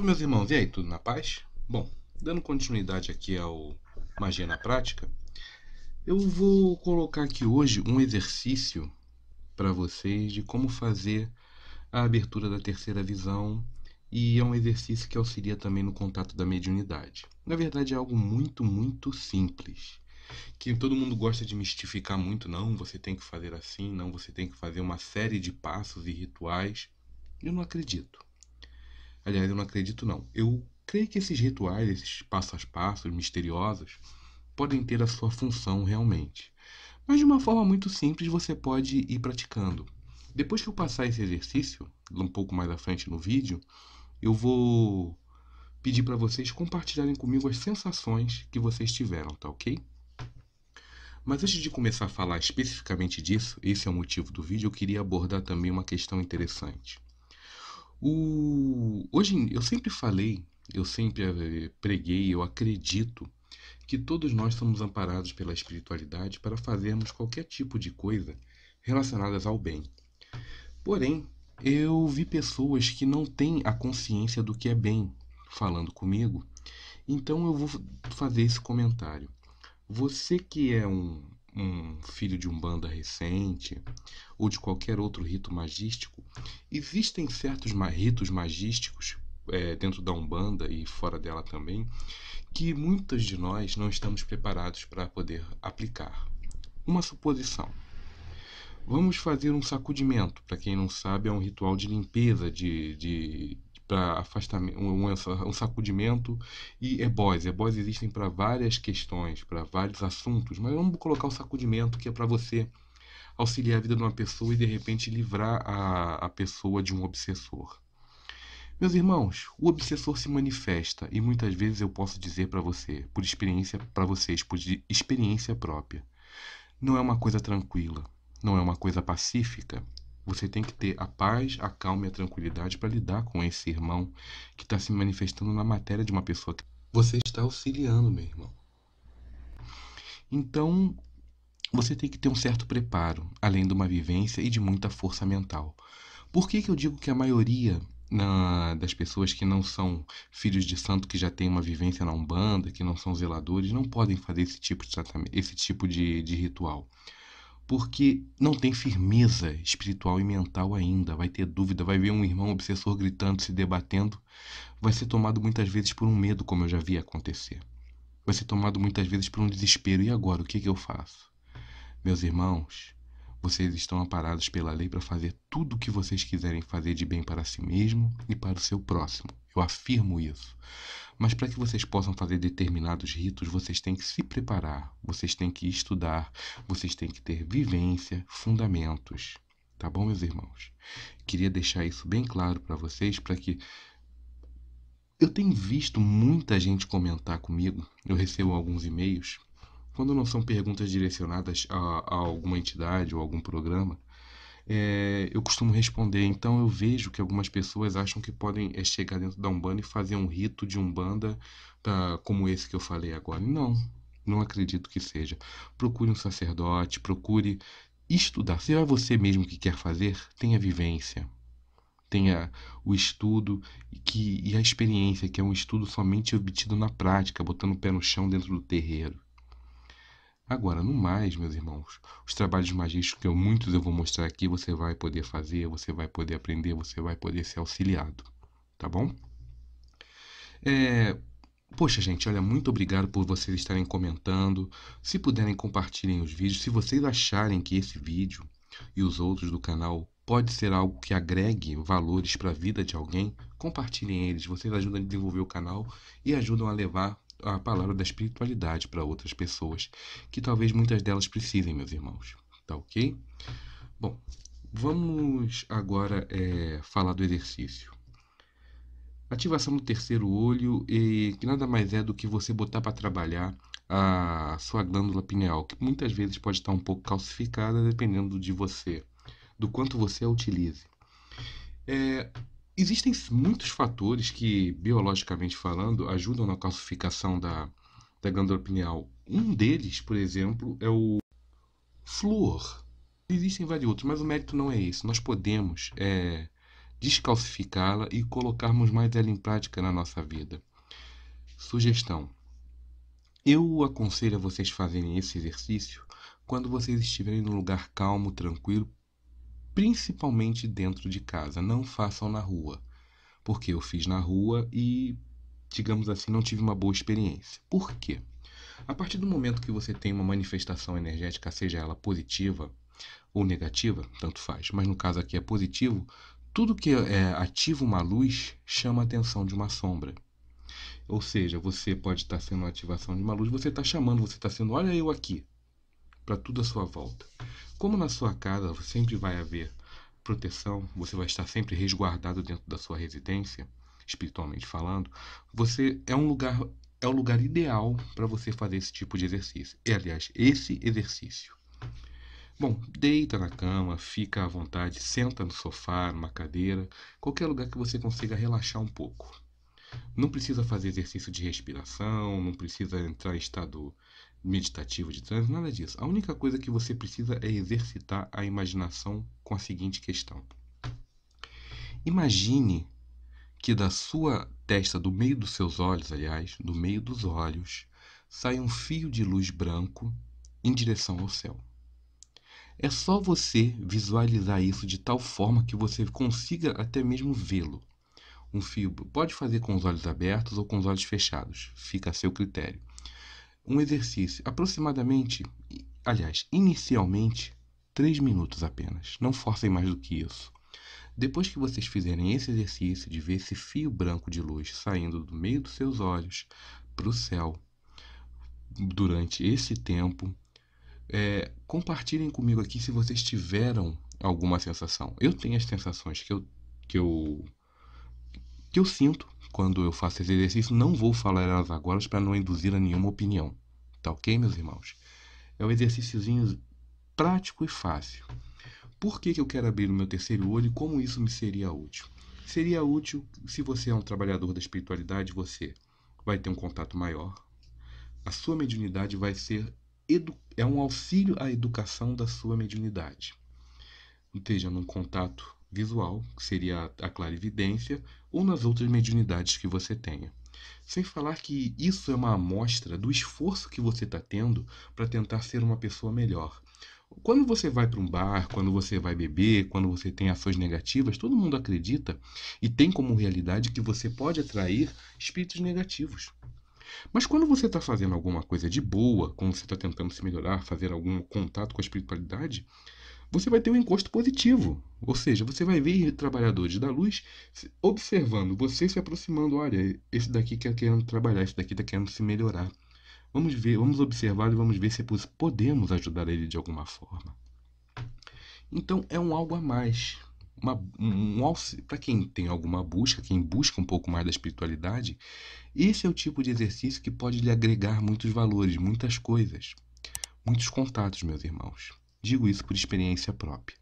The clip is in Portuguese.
Salve meus irmãos, e aí, tudo na paz? Bom, dando continuidade aqui ao Magia na Prática, eu vou colocar aqui hoje um exercício para vocês de como fazer a abertura da terceira visão e é um exercício que auxilia também no contato da mediunidade. Na verdade é algo muito, muito simples, que todo mundo gosta de mistificar muito, não, você tem que fazer assim, não, você tem que fazer uma série de passos e rituais. Eu não acredito. Aliás, eu não acredito não. Eu creio que esses rituais, esses passo a passo misteriosos, podem ter a sua função realmente. Mas de uma forma muito simples você pode ir praticando. Depois que eu passar esse exercício, um pouco mais à frente no vídeo, eu vou pedir para vocês compartilharem comigo as sensações que vocês tiveram, tá ok? Mas antes de começar a falar especificamente disso, esse é o motivo do vídeo, eu queria abordar também uma questão interessante. O... Hoje eu sempre falei, eu sempre eh, preguei, eu acredito que todos nós somos amparados pela espiritualidade para fazermos qualquer tipo de coisa relacionadas ao bem. Porém, eu vi pessoas que não têm a consciência do que é bem falando comigo, então eu vou fazer esse comentário. Você que é um um filho de umbanda recente ou de qualquer outro rito magístico, existem certos ritos magísticos é, dentro da umbanda e fora dela também que muitas de nós não estamos preparados para poder aplicar. Uma suposição. Vamos fazer um sacudimento. Para quem não sabe, é um ritual de limpeza de, de, para afastamento, um, um sacudimento. E ebóis ebóis existem para várias questões, para vários assuntos, mas vamos colocar o sacudimento que é para você auxiliar a vida de uma pessoa e de repente livrar a, a pessoa de um obsessor. Meus irmãos, o obsessor se manifesta e muitas vezes eu posso dizer para você, por experiência para vocês, por experiência própria, não é uma coisa tranquila, não é uma coisa pacífica, você tem que ter a paz, a calma e a tranquilidade para lidar com esse irmão que está se manifestando na matéria de uma pessoa que você está auxiliando, meu irmão. Então, você tem que ter um certo preparo, além de uma vivência e de muita força mental. Por que, que eu digo que a maioria na, das pessoas que não são filhos de santo, que já têm uma vivência na Umbanda, que não são zeladores, não podem fazer esse tipo de, esse tipo de, de ritual? porque não tem firmeza espiritual e mental ainda, vai ter dúvida, vai ver um irmão obsessor gritando, se debatendo, vai ser tomado muitas vezes por um medo, como eu já vi acontecer. Vai ser tomado muitas vezes por um desespero. E agora, o que, que eu faço? Meus irmãos, vocês estão amparados pela lei para fazer tudo o que vocês quiserem fazer de bem para si mesmo e para o seu próximo. Eu afirmo isso. Mas para que vocês possam fazer determinados ritos, vocês têm que se preparar, vocês têm que estudar, vocês têm que ter vivência, fundamentos. Tá bom, meus irmãos? Queria deixar isso bem claro para vocês, para que eu tenho visto muita gente comentar comigo, eu recebo alguns e-mails quando não são perguntas direcionadas a, a alguma entidade ou algum programa, é, eu costumo responder. Então eu vejo que algumas pessoas acham que podem é, chegar dentro da Umbanda e fazer um rito de Umbanda tá, como esse que eu falei agora. Não, não acredito que seja. Procure um sacerdote, procure estudar. Se é você mesmo que quer fazer, tenha vivência. Tenha o estudo que, e a experiência, que é um estudo somente obtido na prática, botando o pé no chão dentro do terreiro. Agora, no mais, meus irmãos, os trabalhos magísticos que eu, muitos eu vou mostrar aqui, você vai poder fazer, você vai poder aprender, você vai poder ser auxiliado, tá bom? É, Poxa, gente, olha, muito obrigado por vocês estarem comentando. Se puderem, compartilhem os vídeos. Se vocês acharem que esse vídeo e os outros do canal pode ser algo que agregue valores para a vida de alguém, compartilhem eles. Vocês ajudam a desenvolver o canal e ajudam a levar a palavra da espiritualidade para outras pessoas, que talvez muitas delas precisem, meus irmãos. Tá ok? Bom, vamos agora é, falar do exercício. Ativação do terceiro olho, e, que nada mais é do que você botar para trabalhar a sua glândula pineal, que muitas vezes pode estar um pouco calcificada dependendo de você, do quanto você a utilize. É, Existem muitos fatores que, biologicamente falando, ajudam na calcificação da, da glândula pineal. Um deles, por exemplo, é o flúor. Existem vários outros, mas o mérito não é esse. Nós podemos é, descalcificá-la e colocarmos mais ela em prática na nossa vida. Sugestão: eu aconselho a vocês fazerem esse exercício quando vocês estiverem num lugar calmo, tranquilo, principalmente dentro de casa. Não façam na rua, porque eu fiz na rua e, digamos assim, não tive uma boa experiência. Por quê? A partir do momento que você tem uma manifestação energética, seja ela positiva ou negativa, tanto faz, mas no caso aqui é positivo, tudo que é, é ativa uma luz chama a atenção de uma sombra. Ou seja, você pode estar sendo a ativação de uma luz, você está chamando, você está sendo, olha eu aqui para tudo à sua volta. Como na sua casa sempre vai haver proteção, você vai estar sempre resguardado dentro da sua residência, espiritualmente falando, você é um lugar é o lugar ideal para você fazer esse tipo de exercício. É, aliás, esse exercício. Bom, deita na cama, fica à vontade, senta no sofá, numa cadeira, qualquer lugar que você consiga relaxar um pouco. Não precisa fazer exercício de respiração, não precisa entrar em estado meditativa de transe, nada disso. A única coisa que você precisa é exercitar a imaginação com a seguinte questão. Imagine que da sua testa, do meio dos seus olhos, aliás, do meio dos olhos, sai um fio de luz branco em direção ao céu. É só você visualizar isso de tal forma que você consiga até mesmo vê-lo. Um fio pode fazer com os olhos abertos ou com os olhos fechados, fica a seu critério um exercício aproximadamente, aliás, inicialmente, 3 minutos apenas. Não forcem mais do que isso. Depois que vocês fizerem esse exercício de ver esse fio branco de luz saindo do meio dos seus olhos para o céu, durante esse tempo, é, compartilhem comigo aqui se vocês tiveram alguma sensação. Eu tenho as sensações que eu, que eu que eu sinto quando eu faço esse exercício. Não vou falar elas agora para não induzir a nenhuma opinião. Tá ok, meus irmãos? É um exercíciozinho prático e fácil. Por que, que eu quero abrir o meu terceiro olho e como isso me seria útil? Seria útil se você é um trabalhador da espiritualidade, você vai ter um contato maior. A sua mediunidade vai ser é um auxílio à educação da sua mediunidade. Esteja num contato visual, que seria a clarividência, ou nas outras mediunidades que você tenha. Sem falar que isso é uma amostra do esforço que você está tendo para tentar ser uma pessoa melhor. Quando você vai para um bar, quando você vai beber, quando você tem ações negativas, todo mundo acredita e tem como realidade que você pode atrair espíritos negativos. Mas quando você está fazendo alguma coisa de boa, quando você está tentando se melhorar, fazer algum contato com a espiritualidade, você vai ter um encosto positivo. Ou seja, você vai ver trabalhadores da luz observando você se aproximando. Olha, esse daqui está querendo trabalhar, esse daqui está querendo se melhorar. Vamos ver, vamos observar e vamos ver se podemos ajudar ele de alguma forma. Então é um algo a mais. Uma, um, um para quem tem alguma busca, quem busca um pouco mais da espiritualidade, esse é o tipo de exercício que pode lhe agregar muitos valores, muitas coisas, muitos contatos, meus irmãos. Digo isso por experiência própria.